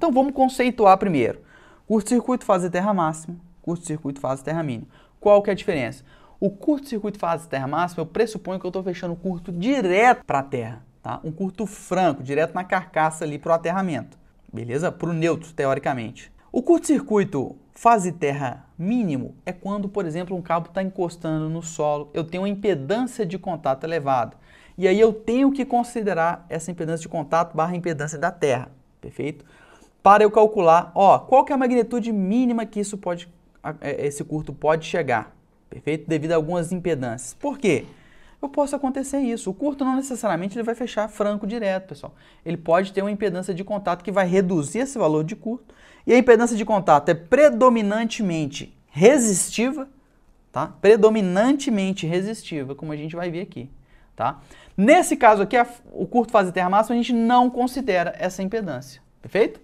Então vamos conceituar primeiro. Curto-circuito fase terra máxima, curto-circuito fase terra mínima. Qual que é a diferença? O curto-circuito fase terra máxima, eu pressuponho que eu estou fechando o curto direto para a terra, tá? Um curto franco, direto na carcaça ali para o aterramento, beleza? Para o neutro, teoricamente. O curto-circuito fase terra mínimo é quando, por exemplo, um cabo está encostando no solo, eu tenho uma impedância de contato elevada. E aí eu tenho que considerar essa impedância de contato barra impedância da terra, perfeito? para eu calcular, ó, qual que é a magnitude mínima que isso pode, é, esse curto pode chegar, perfeito? Devido a algumas impedâncias. Por quê? Eu posso acontecer isso. O curto não necessariamente ele vai fechar franco direto, pessoal. Ele pode ter uma impedância de contato que vai reduzir esse valor de curto. E a impedância de contato é predominantemente resistiva, tá? Predominantemente resistiva, como a gente vai ver aqui, tá? Nesse caso aqui, a, o curto fase terra máxima, a gente não considera essa impedância, perfeito?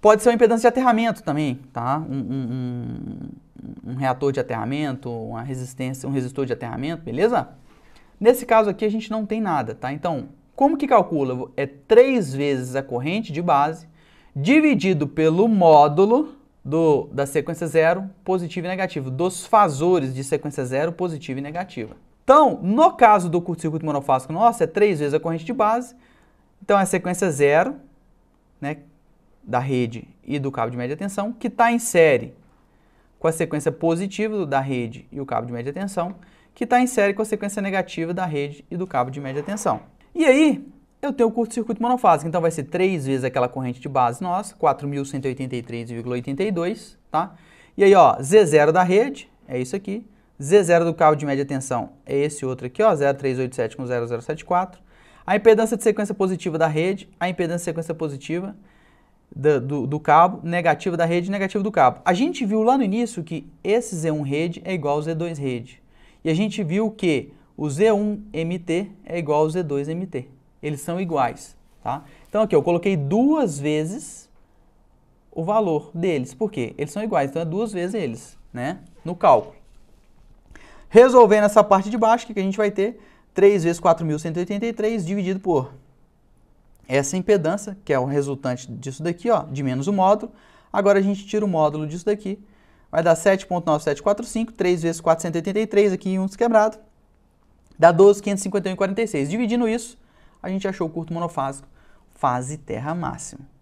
Pode ser uma impedância de aterramento também, tá? Um, um, um, um, reator de aterramento, uma resistência, um resistor de aterramento, beleza? Nesse caso aqui a gente não tem nada, tá? Então, como que calcula? É 3 vezes a corrente de base dividido pelo módulo do, da sequência zero, positivo e negativo, dos fasores de sequência zero, positivo e negativa. Então, no caso do curto-circuito monofásico nosso, é 3 vezes a corrente de base, então é a sequência zero, né, da rede e do cabo de média tensão, que está em série com a sequência positiva da rede e o cabo de média tensão, que está em série com a sequência negativa da rede e do cabo de média tensão. E aí, eu tenho o curto-circuito monofásico, então vai ser 3 vezes aquela corrente de base nossa, 4.183,82, tá? E aí, ó, Z0 da rede, é isso aqui, Z0 do cabo de média tensão é esse outro aqui, ó, 0387 com 0074, a impedância de sequência positiva da rede, a impedância de sequência positiva, do, do, do, cabo, negativa da rede, negativa do cabo. A gente viu lá no início que esse Z1 rede é igual ao Z2 rede. E a gente viu que o Z1 MT é igual ao Z2 MT. Eles são iguais, tá? Então aqui eu coloquei duas vezes o valor deles. Por quê? Eles são iguais, então é duas vezes eles, né? No cálculo. Resolvendo essa parte de baixo, o que a gente vai ter? 3 vezes 4.183 dividido por essa impedância, que é o resultante disso daqui, ó, de menos o módulo. Agora a gente tira o módulo disso daqui, vai dar 7.9745, 3 vezes 483 aqui em uns quebrado, dá 12.551,46. Dividindo isso, a gente achou o curto monofásico, fase terra máxima.